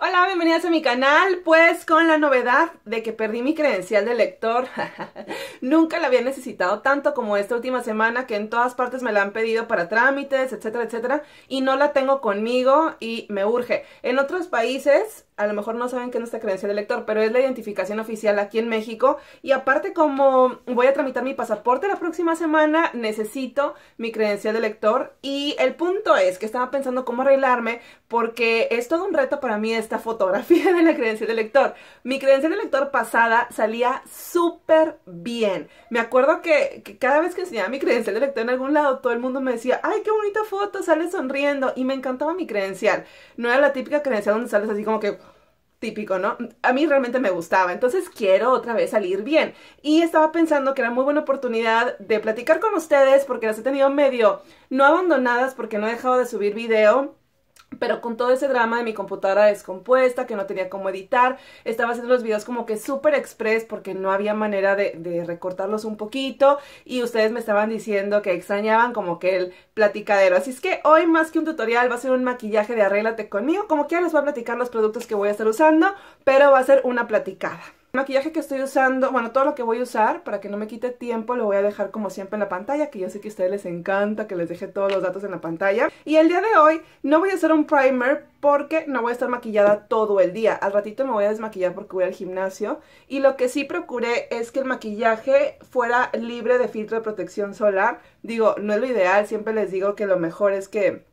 Hola, bienvenidas a mi canal. Pues con la novedad de que perdí mi credencial de lector. Nunca la había necesitado tanto como esta última semana que en todas partes me la han pedido para trámites, etcétera, etcétera. Y no la tengo conmigo y me urge. En otros países, a lo mejor no saben que es esta credencial de lector, pero es la identificación oficial aquí en México. Y aparte como voy a tramitar mi pasaporte la próxima semana, necesito mi credencial de lector. Y el punto es que estaba pensando cómo arreglarme porque es todo un reto para mí esta fotografía de la credencial de lector. Mi credencial de lector pasada salía súper bien. Me acuerdo que, cada vez que enseñaba mi credencial de lector en algún lado, todo el mundo me decía, ay, qué bonita foto, sale sonriendo. Y me encantaba mi credencial. No era la típica credencial donde sales así como que típico, ¿no? A mí realmente me gustaba, entonces quiero otra vez salir bien. Y estaba pensando que era muy buena oportunidad de platicar con ustedes porque las he tenido medio no abandonadas porque no he dejado de subir video pero con todo ese drama de mi computadora descompuesta, que no tenía cómo editar, estaba haciendo los videos como que súper express porque no había manera de, recortarlos un poquito y ustedes me estaban diciendo que extrañaban como que el platicadero. Así es que hoy más que un tutorial va a ser un maquillaje de arréglate conmigo, como que les voy a platicar los productos que voy a estar usando, pero va a ser una platicada. El maquillaje que estoy usando, bueno, todo lo que voy a usar, para que no me quite tiempo, lo voy a dejar como siempre en la pantalla, que yo sé que a ustedes les encanta que les deje todos los datos en la pantalla. Y el día de hoy no voy a hacer un primer porque no voy a estar maquillada todo el día. Al ratito me voy a desmaquillar porque voy al gimnasio. Y lo que sí procuré es que el maquillaje fuera libre de filtro de protección solar. Digo, no es lo ideal, siempre les digo que lo mejor es que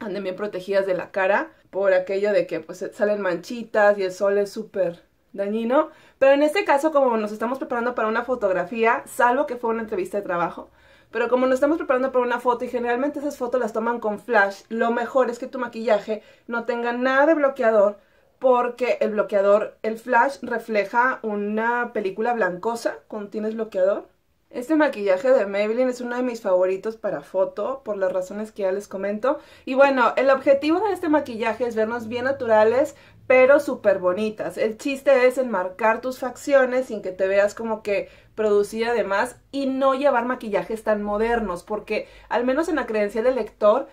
anden bien protegidas de la cara por aquello de que pues salen manchitas y el sol es súper dañino, pero en este caso como nos estamos preparando para una fotografía, salvo que fue una entrevista de trabajo, pero como nos estamos preparando para una foto y generalmente esas fotos las toman con flash, lo mejor es que tu maquillaje no tenga nada de bloqueador, porque el bloqueador, el flash refleja una película blancosa, tienes bloqueador, este maquillaje de Maybelline es uno de mis favoritos para foto, por las razones que ya les comento. Y bueno, el objetivo de este maquillaje es vernos bien naturales, pero súper bonitas. El chiste es enmarcar tus facciones sin que te veas como que producida de más y no llevar maquillajes tan modernos, porque al menos en la creencia del lector,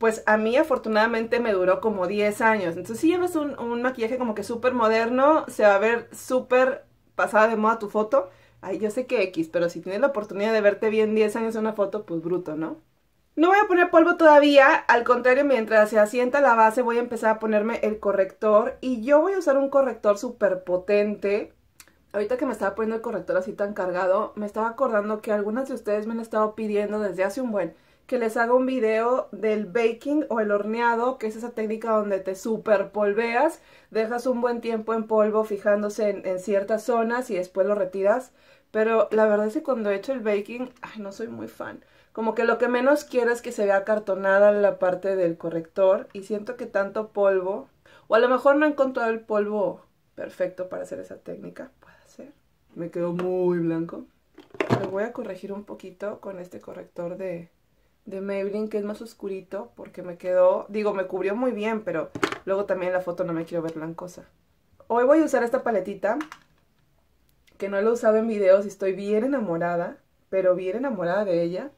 pues a mí afortunadamente me duró como 10 años. Entonces si llevas un, un maquillaje como que súper moderno, se va a ver súper pasada de moda tu foto, ay, yo sé que X, pero si tienes la oportunidad de verte bien 10 años en una foto, pues bruto, ¿no? No voy a poner polvo todavía, al contrario, mientras se asienta la base voy a empezar a ponerme el corrector y yo voy a usar un corrector súper potente. Ahorita que me estaba poniendo el corrector así tan cargado, me estaba acordando que algunas de ustedes me han estado pidiendo desde hace un buen que les haga un video del baking o el horneado, que es esa técnica donde te super polveas. dejas un buen tiempo en polvo fijándose en, ciertas zonas y después lo retiras. Pero la verdad es que cuando he hecho el baking, ay, no soy muy fan. Como que lo que menos quiero es que se vea cartonada la parte del corrector y siento que tanto polvo, o a lo mejor no he encontrado el polvo perfecto para hacer esa técnica, puede ser. Me quedó muy blanco. Lo voy a corregir un poquito con este corrector de de Maybelline, que es más oscurito, porque me quedó, digo, me cubrió muy bien, pero luego también en la foto no me quiero ver blancosa. Hoy voy a usar esta paletita, que no la he usado en videos y estoy bien enamorada, pero bien enamorada de ella.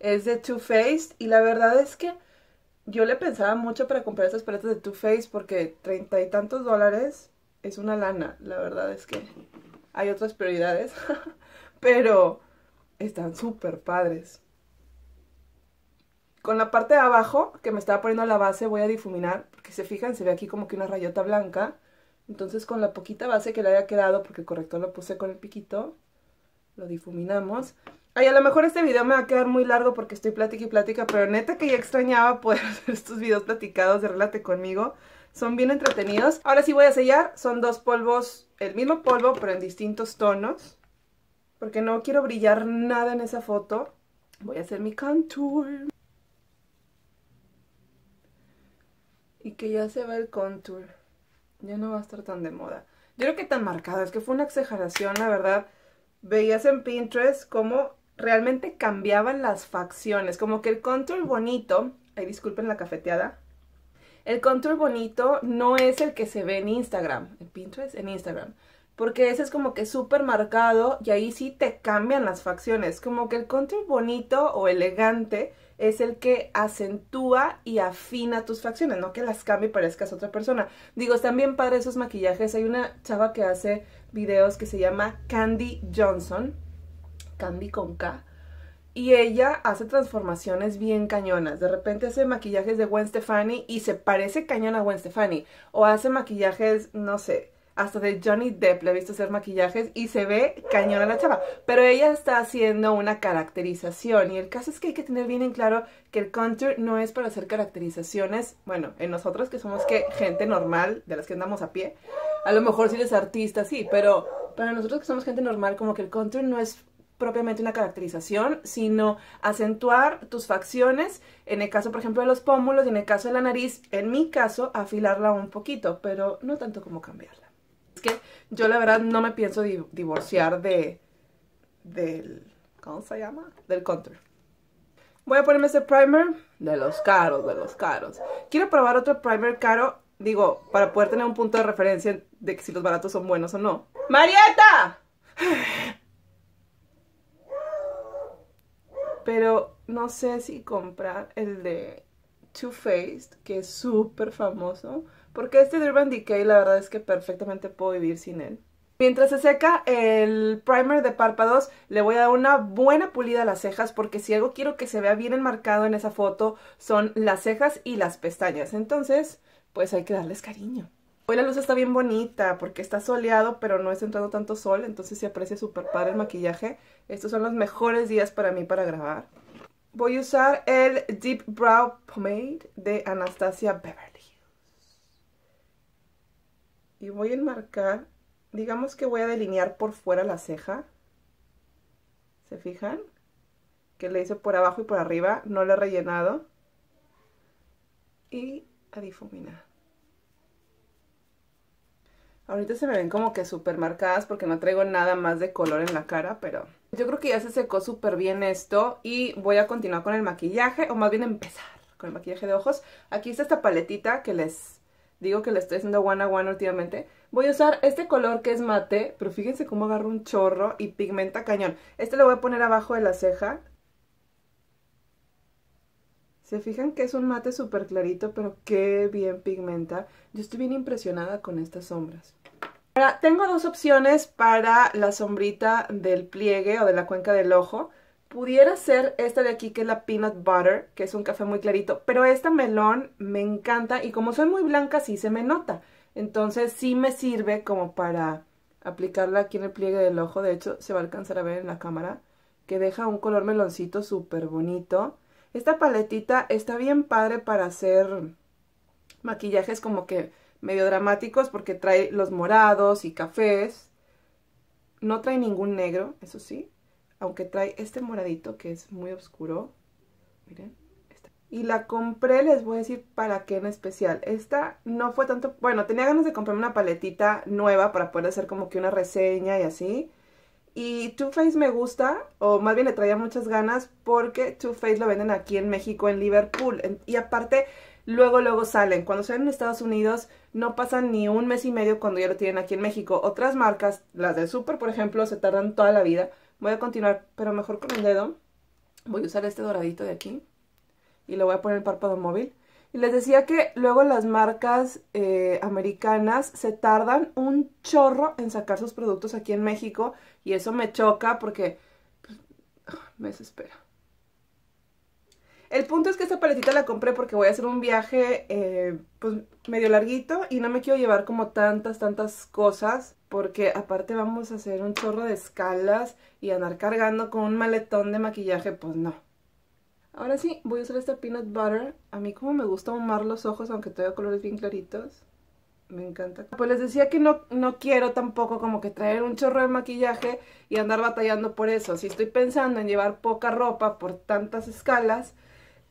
Es de Too Faced y la verdad es que yo le pensaba mucho para comprar estas paletas de Too Faced porque treinta y tantos dólares es una lana. La verdad es que hay otras prioridades, pero están súper padres con la parte de abajo, que me estaba poniendo la base, voy a difuminar, porque se fijan, se ve aquí como que una rayota blanca. Entonces con la poquita base que le haya quedado, porque el corrector lo puse con el piquito, lo difuminamos. Ay, a lo mejor este video me va a quedar muy largo porque estoy plática y plática, pero neta que ya extrañaba poder hacer estos videos platicados de Relate Conmigo. Son bien entretenidos. Ahora sí voy a sellar. Son dos polvos, el mismo polvo, pero en distintos tonos. Porque no quiero brillar nada en esa foto. Voy a hacer mi contour. y que ya se va el contour. Ya no va a estar tan de moda. Yo creo que tan marcado, es que fue una exageración, la verdad. Veías en Pinterest cómo realmente cambiaban las facciones, como que el contour bonito, ahí disculpen la cafeteada, el contour bonito no es el que se ve en Instagram, en Pinterest, en Instagram, porque ese es como que súper marcado y ahí sí te cambian las facciones, como que el contour bonito o elegante es el que acentúa y afina tus facciones, no que las cambie y parezcas otra persona. Digo, también bien esos maquillajes. Hay una chava que hace videos que se llama Candy Johnson, Candy con K. Y ella hace transformaciones bien cañonas. De repente hace maquillajes de Gwen Stefani y se parece cañón a Gwen Stefani. O hace maquillajes, no sé, hasta de Johnny Depp le he visto hacer maquillajes y se ve cañona la chava. Pero ella está haciendo una caracterización y el caso es que hay que tener bien en claro que el contour no es para hacer caracterizaciones, bueno, en nosotros que somos que gente normal, de las que andamos a pie, a lo mejor si eres artista, sí, pero para nosotros que somos gente normal, como que el contour no es propiamente una caracterización, sino acentuar tus facciones, en el caso por ejemplo de los pómulos y en el caso de la nariz, en mi caso afilarla un poquito, pero no tanto como cambiarla que yo la verdad no me pienso divorciar de del ¿cómo se llama? del contour. Voy a ponerme ese primer de los caros, de los caros. Quiero probar otro primer caro, digo, para poder tener un punto de referencia de si los baratos son buenos o no. ¡Marieta! Pero no sé si comprar el de Too Faced, que es súper famoso. Porque este Durban Urban Decay la verdad es que perfectamente puedo vivir sin él. Mientras se seca el primer de párpados, le voy a dar una buena pulida a las cejas porque si algo quiero que se vea bien enmarcado en esa foto son las cejas y las pestañas. Entonces, pues hay que darles cariño. Hoy la luz está bien bonita porque está soleado, pero no es entrando tanto sol, entonces se aprecia súper padre el maquillaje. Estos son los mejores días para mí para grabar. Voy a usar el Deep Brow Pomade de Anastasia Beverly y voy a enmarcar, digamos que voy a delinear por fuera la ceja, ¿se fijan? Que le hice por abajo y por arriba, no le he rellenado, y a difuminar. Ahorita se me ven como que súper marcadas porque no traigo nada más de color en la cara, pero yo creo que ya se secó súper bien esto y voy a continuar con el maquillaje, o más bien empezar con el maquillaje de ojos. Aquí está esta paletita que les digo que le estoy haciendo one a one últimamente, voy a usar este color que es mate, pero fíjense cómo agarro un chorro y pigmenta cañón. Este lo voy a poner abajo de la ceja. Se fijan que es un mate súper clarito, pero qué bien pigmenta. Yo estoy bien impresionada con estas sombras. Ahora, tengo dos opciones para la sombrita del pliegue o de la cuenca del ojo. Pudiera ser esta de aquí que es la Peanut Butter, que es un café muy clarito, pero esta melón me encanta y como soy muy blanca sí se me nota. Entonces sí me sirve como para aplicarla aquí en el pliegue del ojo, de hecho se va a alcanzar a ver en la cámara, que deja un color meloncito súper bonito. Esta paletita está bien padre para hacer maquillajes como que medio dramáticos porque trae los morados y cafés. No trae ningún negro, eso sí, aunque trae este moradito que es muy oscuro. Miren. Esta. Y la compré, les voy a decir para qué en especial. Esta no fue tanto... Bueno, tenía ganas de comprarme una paletita nueva para poder hacer como que una reseña y así. Y Too Faced me gusta, o más bien le traía muchas ganas, porque Too Faced lo venden aquí en México, en Liverpool. Y aparte, luego, luego salen. Cuando salen en Estados Unidos, no pasan ni un mes y medio cuando ya lo tienen aquí en México. Otras marcas, las de Super, por ejemplo, se tardan toda la vida. Voy a continuar, pero mejor con el dedo. Voy a usar este doradito de aquí. Y lo voy a poner el párpado móvil. Y les decía que luego las marcas eh, americanas se tardan un chorro en sacar sus productos aquí en México. Y eso me choca porque ah, me desespera. El punto es que esta paletita la compré porque voy a hacer un viaje eh, pues medio larguito y no me quiero llevar como tantas, tantas cosas porque aparte vamos a hacer un chorro de escalas y andar cargando con un maletón de maquillaje, pues no. Ahora sí, voy a usar este peanut butter. A mí como me gusta ahumar los ojos, aunque tengo colores bien claritos. Me encanta. Pues les decía que no, no quiero tampoco como que traer un chorro de maquillaje y andar batallando por eso. Si estoy pensando en llevar poca ropa por tantas escalas,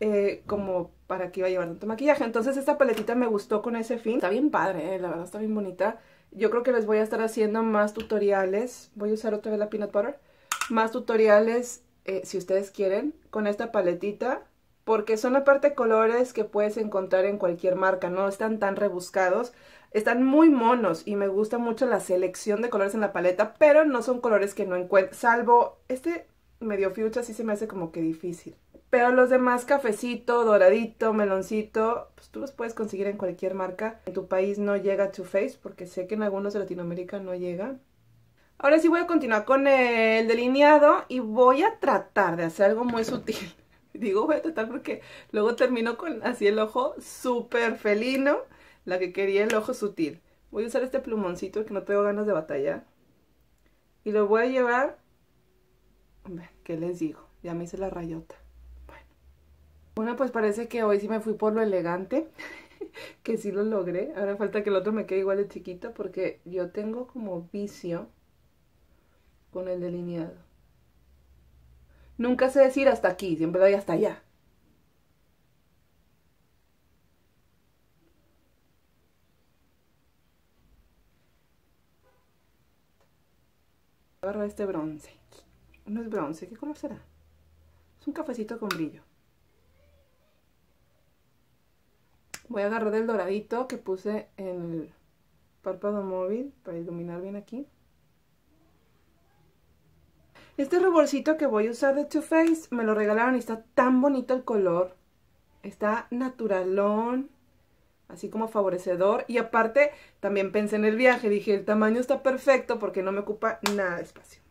eh, como para que iba a llevar tanto maquillaje. Entonces esta paletita me gustó con ese fin. Está bien padre, eh, la verdad está bien bonita. Yo creo que les voy a estar haciendo más tutoriales. Voy a usar otra vez la peanut butter. Más tutoriales, eh, si ustedes quieren, con esta paletita. Porque son aparte colores que puedes encontrar en cualquier marca. No están tan rebuscados. Están muy monos y me gusta mucho la selección de colores en la paleta. Pero no son colores que no encuentro. Salvo este medio fuchsia así se me hace como que difícil. Pero los demás, cafecito, doradito, meloncito, pues tú los puedes conseguir en cualquier marca. En tu país no llega Too Faced porque sé que en algunos de Latinoamérica no llega. Ahora sí voy a continuar con el delineado y voy a tratar de hacer algo muy sutil. Digo voy a tratar porque luego termino con así el ojo súper felino, la que quería el ojo sutil. Voy a usar este plumoncito que no tengo ganas de batallar. Y lo voy a llevar... ¿Qué les digo? Ya me hice la rayota. Bueno, pues parece que hoy sí me fui por lo elegante, que sí lo logré. Ahora falta que el otro me quede igual de chiquito porque yo tengo como vicio con el delineado. Nunca sé decir hasta aquí, siempre voy hasta allá. Agarro este bronce. No es bronce, ¿qué color será? Es un cafecito con brillo. Voy a agarrar el doradito que puse en el párpado móvil para iluminar bien aquí. Este ruborcito que voy a usar de Too Faced me lo regalaron y está tan bonito el color. Está naturalón, así como favorecedor. Y aparte, también pensé en el viaje. Dije, el tamaño está perfecto porque no me ocupa nada de espacio.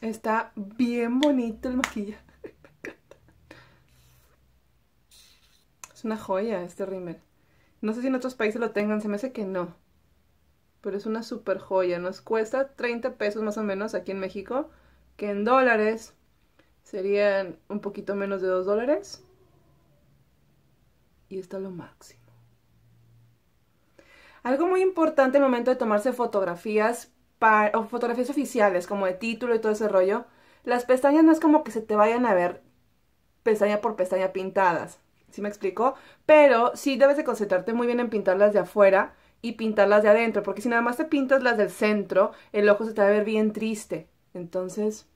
Está bien bonito el maquillaje. una joya este rímel. No sé si en otros países lo tengan, se me hace que no. Pero es una super joya. Nos cuesta 30 pesos más o menos aquí en México, que en dólares serían un poquito menos de 2 dólares. Y está lo máximo. Algo muy importante al momento de tomarse fotografías para, o fotografías oficiales, como de título y todo ese rollo, las pestañas no es como que se te vayan a ver pestaña por pestaña pintadas. ¿Sí me explico? Pero sí debes de concentrarte muy bien en pintarlas de afuera y pintarlas de adentro, porque si nada más te pintas las del centro, el ojo se te va a ver bien triste. Entonces,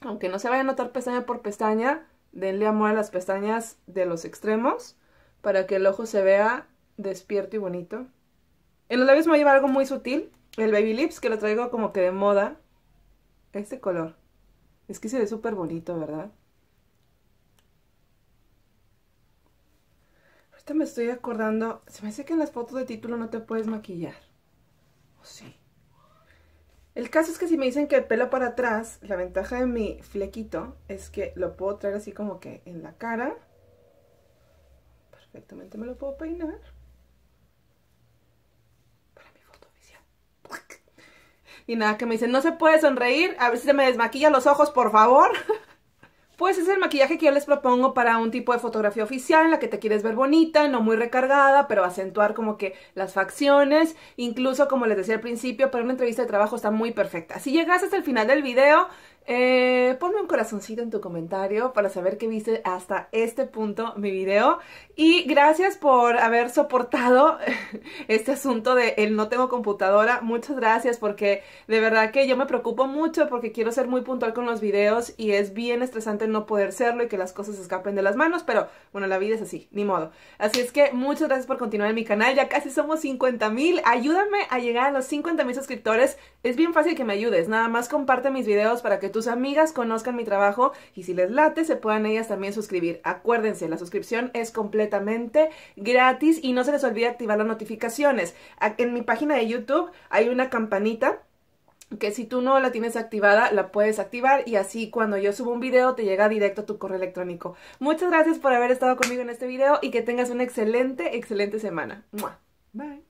aunque no se vaya a notar pestaña por pestaña, denle amor a las pestañas de los extremos para que el ojo se vea despierto y bonito. En los labios me voy a algo muy sutil, el Baby Lips, que lo traigo como que de moda. Este color. Es que se ve súper bonito, ¿verdad? me estoy acordando, se me hace que en las fotos de título no te puedes maquillar. ¿O sí? El caso es que si me dicen que el pelo para atrás, la ventaja de mi flequito es que lo puedo traer así como que en la cara. Perfectamente me lo puedo peinar. Para mi foto oficial. Y nada, que me dicen, no se puede sonreír, a ver si se me desmaquilla los ojos, por favor. Pues es el maquillaje que yo les propongo para un tipo de fotografía oficial en la que te quieres ver bonita, no muy recargada, pero acentuar como que las facciones, incluso como les decía al principio, para una entrevista de trabajo está muy perfecta. Si llegas hasta el final del video, eh, ponme un corazoncito en tu comentario para saber que viste hasta este punto mi video. Y gracias por haber soportado este asunto de el no tengo computadora. Muchas gracias porque de verdad que yo me preocupo mucho porque quiero ser muy puntual con los videos y es bien estresante no poder serlo y que las cosas escapen de las manos. Pero bueno, la vida es así, ni modo. Así es que muchas gracias por continuar en mi canal. Ya casi somos 50 mil. Ayúdame a llegar a los 50 mil suscriptores. Es bien fácil que me ayudes. Nada más comparte mis videos para que tú amigas conozcan mi trabajo y si les late se puedan ellas también suscribir. Acuérdense, la suscripción es completamente gratis y no se les olvide activar las notificaciones. En mi página de YouTube hay una campanita que si tú no la tienes activada, la puedes activar y así cuando yo subo un video te llega directo a tu correo electrónico. Muchas gracias por haber estado conmigo en este video y que tengas una excelente, excelente semana. Bye.